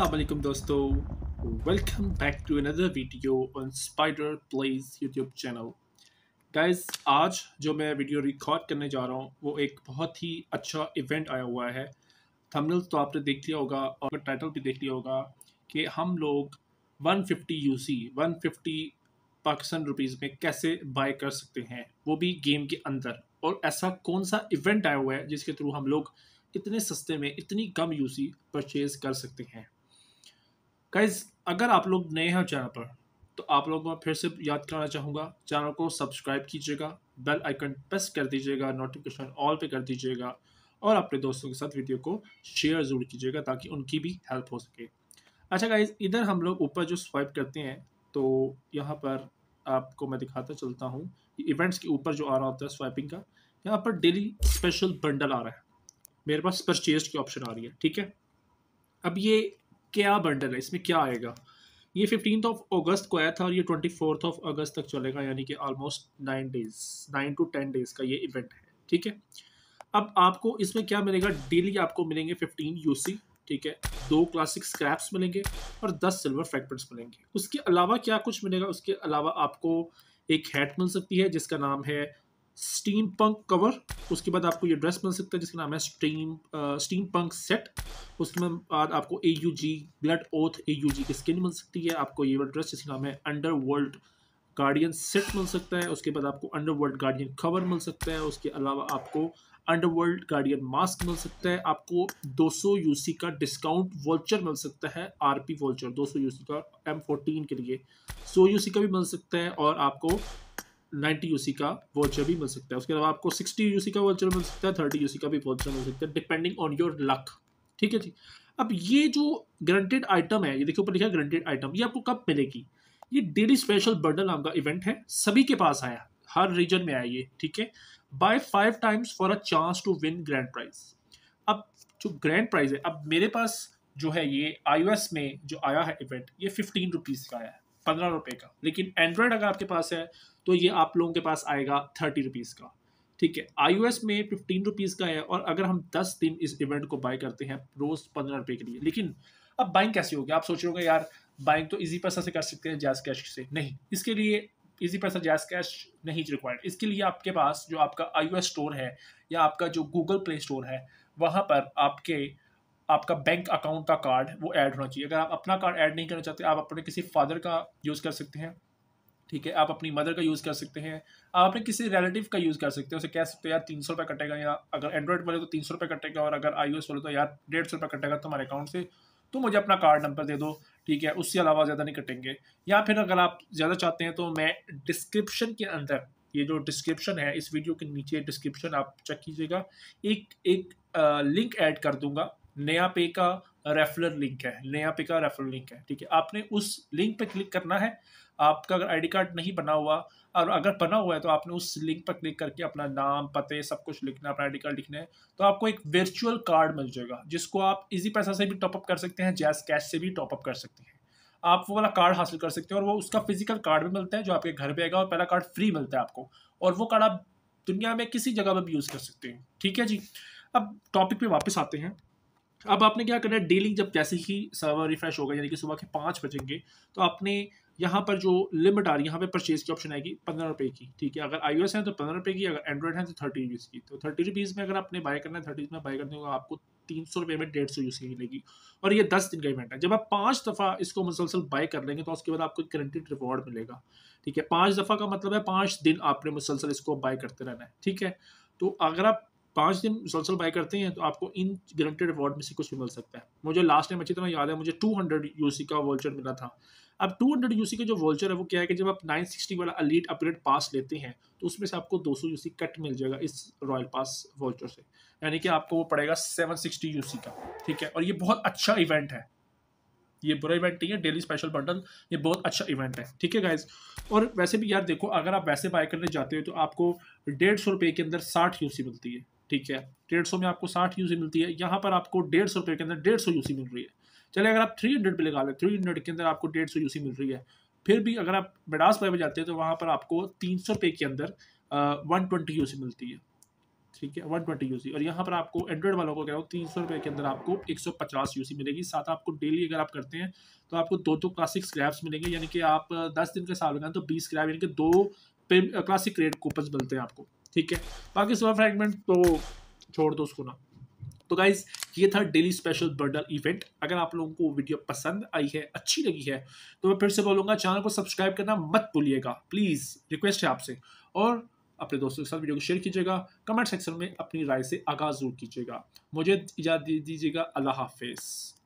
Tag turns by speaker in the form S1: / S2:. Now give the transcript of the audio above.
S1: असलम दोस्तों welcome back to another video on spider plays YouTube channel guys आज जो मैं वीडियो रिकॉर्ड करने जा रहा हूँ वो एक बहुत ही अच्छा इवेंट आया हुआ है थमनल तो आपने देख लिया होगा और टाइटल भी देख लिया होगा कि हम लोग 150 यूसी 150 पाकिस्तान रुपीज़ में कैसे बाय कर सकते हैं वो भी गेम के अंदर और ऐसा कौन सा इवेंट आया हुआ है जिसके थ्रू हम लोग इतने सस्ते में इतनी कम यूसी परचेज कर सकते हैं गाइज अगर आप लोग नए हैं चैनल पर तो आप लोग मैं फिर से याद कराना चाहूँगा चैनल को सब्सक्राइब कीजिएगा बेल आइकन प्रेस कर दीजिएगा नोटिफिकेशन ऑल पे कर दीजिएगा और अपने दोस्तों के साथ वीडियो को शेयर ज़रूर कीजिएगा ताकि उनकी भी हेल्प हो सके अच्छा गाइज इधर हम लोग ऊपर जो स्वाइप करते हैं तो यहाँ पर आपको मैं दिखाता चलता हूँ इवेंट्स के ऊपर जो आ रहा होता है स्वाइपिंग का यहाँ पर डेली स्पेशल बंडल आ रहा है मेरे पास परचेज की ऑप्शन आ रही है ठीक है अब ये क्या बंडल है इसमें क्या आएगा ये फिफ्टीन ऑफ अगस्त को आया था और ये ट्वेंटी फोर्थ ऑफ अगस्त तक चलेगा यानी कि almost nine days nine to ten days का ये इवेंट है ठीक है अब आपको इसमें क्या मिलेगा डेली आपको मिलेंगे फिफ्टीन यूसी ठीक है दो क्लासिक स्क्रैप्स मिलेंगे और दस सिल्वर फ्रैगमेंट्स मिलेंगे उसके अलावा क्या कुछ मिलेगा उसके अलावा आपको एक हैट मिल सकती है जिसका नाम है स्टीम पंक कवर उसके बाद आपको ये ड्रेस मिल सकता है जिसका नाम है स्टीम स्टीम पंक सेट उसके बाद आपको A U G blood oath A U G की स्किन मिल सकती है आपको ये ड्रेस जिसका नाम है अंडर वर्ल्ड गार्डियन सेट मिल सकता है उसके बाद आपको अंडर वर्ल्ड गार्डियन कवर मिल सकता है उसके अलावा आपको अंडर वर्ल्ड गार्डियन मास्क मिल सकता है आपको 200 यूसी का डिस्काउंट वॉल्चर मिल सकता है R P voucher U UC का एम फोर्टीन के लिए यू यूसी का भी मिल सकता है और आपको 90 यूसी का वाउचर भी मिल सकता है उसके अलावा आपको 60 यूसी का वाउचर मिल सकता है 30 यूसी का भी वाउचर मिल सकता है डिपेंडिंग ऑन योर लक ठीक है जी अब ये जो ग्रंटेड आइटम है ये देखिए ऊपर लिखा ग्रंटेड आइटम ये आपको कब मिलेगी ये डेली स्पेशल बर्डन नाम का इवेंट है सभी के पास आया हर रीजन में आया ये ठीक है by five times for a chance to win grand prize अब जो ग्रैंड प्राइज है अब मेरे पास जो है ये आई में जो आया है इवेंट ये फिफ्टीन रुपीज़ का आया है पंद्रह रुपये का लेकिन एंड्रॉयड अगर आपके पास है तो ये आप लोगों के पास आएगा थर्टी रुपीज़ का ठीक है आई में फिफ्टीन रुपीज़ का है और अगर हम दस दिन इस इवेंट को बाय करते हैं रोज़ पंद्रह रुपये के लिए लेकिन अब बाइंग कैसे होगी आप सोच रहे होगे यार बाइंग तो इजी पैसा से कर सकते हैं जैस कैश से नहीं इसके लिए इजी पैसा जैस कैश नहीं रिक्वायर्ड इसके लिए आपके पास जो आपका आई स्टोर है या आपका जो गूगल प्ले स्टोर है वहाँ पर आपके आपका बैंक अकाउंट का कार्ड वो ऐड होना चाहिए अगर आप अपना कार्ड ऐड नहीं करना चाहते आप अपने किसी फादर का यूज़ कर सकते हैं ठीक है आप अपनी मदर का यूज़ कर सकते हैं आप अपने किसी रिलेटिव का यूज़ कर सकते हैं उसे कह सकते हो यार तीन सौ रुपये कटेगा या अगर एंड्रॉयड बोले तो तीन सौ रुपये कटेगा और अगर आई ओ एस बोले तो यार डेढ़ सौ रुपये कटेगा तुम्हारे अकाउंट से तो मुझे अपना कार्ड नंबर दे दो ठीक है उससे अलावा ज़्यादा नहीं कटेंगे या फिर अगर आप ज़्यादा चाहते हैं तो मैं डिस्क्रिप्शन के अंदर ये जो डिस्क्रिप्शन है इस वीडियो के नीचे डिस्क्रिप्शन आप चेक कीजिएगा एक एक लिंक ऐड कर दूंगा नया पे का रेफरल लिंक है नया पे का रेफरल लिंक है ठीक है आपने उस लिंक पर क्लिक करना है आपका अगर आईडी कार्ड नहीं बना हुआ और अगर बना हुआ है तो आपने उस लिंक पर क्लिक करके अपना नाम पते सब कुछ लिखना अपना आईडी कार्ड लिखना है तो आपको एक वर्चुअल कार्ड मिल जाएगा जिसको आप इजी पैसा से भी टॉपअप कर सकते हैं जैस कैश से भी टॉपअप कर सकते हैं आप वो वाला कार्ड हासिल कर सकते हैं और वो उसका फिजिकल कार्ड भी मिलता है जो आपके घर पर आएगा और पहला कार्ड फ्री मिलता है आपको और वो कार्ड आप दुनिया में किसी जगह पर भी यूज़ कर सकते हैं ठीक है जी अब टॉपिक पे वापस आते हैं अब आपने क्या करना है डेली जब जैसे ही सर्वर रिफ्रेश होगा यानी कि सुबह के पाँच बजेंगे तो आपने यहाँ पर जो लिमिट आ रही है यहाँ पे परचेज की ऑप्शन आएगी पंद्रह रुपये की ठीक है अगर आई है तो पंद्रह रुपये की अगर एंड्रॉइड है तो थर्टी रुपीज़ की तो थर्टी रुपीज़ में अगर आपने बाय करना है थर्टी में बाय करते हो आपको तीन सौ रुपये में डेढ़ सौ की मिलेगी और ये दस दिन का इवेंट है जब आप पाँच दफ़ा इसको मुसलसल बाय कर लेंगे तो उसके बाद आपको एक करंटेड रिवॉर्ड मिलेगा ठीक है पाँच दफ़ा का मतलब है पाँच दिन आपने मुसलसल इसको बाय करते रहना है ठीक है तो अगर आप पाँच दिन मुसलसल बाय करते हैं तो आपको इन ग्रंटेड अवार्ड में से कुछ भी मिल सकता है मुझे लास्ट टाइम अच्छी तरह याद है मुझे टू हंड्रेड सी का वॉल्चर मिला था अब टू हंड्रेड सी का जो वॉल्चर है वो क्या है कि जब आप नाइन सिक्सटी वाला अलीट अपग्रेड पास लेते हैं तो उसमें से आपको दो सौ सी कट मिल जाएगा इस रॉयल पास वॉल्चर से यानी कि आपको वो पड़ेगा सेवन सिक्सटी सी का ठीक है और ये बहुत अच्छा इवेंट है ये बुरा इवेंट नहीं है डेली स्पेशल बंडल ये बहुत अच्छा इवेंट है ठीक है गाइज और वैसे भी यार देखो अगर आप वैसे बाय करने जाते हो तो आपको डेढ़ सौ रुपये के अंदर साठ यूसी मिलती है ठीक है डेढ़ सौ में आपको साठ यूसी मिलती है यहाँ पर आपको डेढ़ सौ रुपये के अंदर डेढ़ सौ यूसी मिल रही है चले अगर आप थ्री हंड्रेड पर लगा लें थ्री हंड्रेड के अंदर आपको डेढ़ सौ यूसी मिल रही है फिर भी अगर आप मेडास बाई में जाते हैं तो वहाँ पर आपको तीन सौ रुपये के अंदर वन ट्वेंटी यूसी मिलती है ठीक है वन ट्वेंटी यूसी और यहाँ पर आपको एंड्रॉइड वालों को कह रहा हूँ तीन सौ रुपये के अंदर आपको एक सौ पचास यूसी मिलेगी साथ आपको डेली अगर आप करते हैं तो आपको दो दो क्लासिक स्क्रैप्स मिलेंगे यानी कि आप दस दिन के साथ लगाएं तो बीस स्क्रैप यानी कि दो क्लासिक रेट कूपन मिलते हैं आपको ठीक है बाकी सुपर फ्रेगमेंट तो छोड़ दो उसको ना तो गाइज ये था डेली स्पेशल बर्डल इवेंट अगर आप लोगों को वीडियो पसंद आई है अच्छी लगी है तो मैं फिर से बोलूंगा चैनल को सब्सक्राइब करना मत भूलिएगा प्लीज़ रिक्वेस्ट है आपसे और अपने दोस्तों के साथ वीडियो को शेयर कीजिएगा कमेंट सेक्शन में अपनी राय से आगाज़ जरूर कीजिएगा मुझे इजाज़त दीजिएगा अल्लाह हाफिज़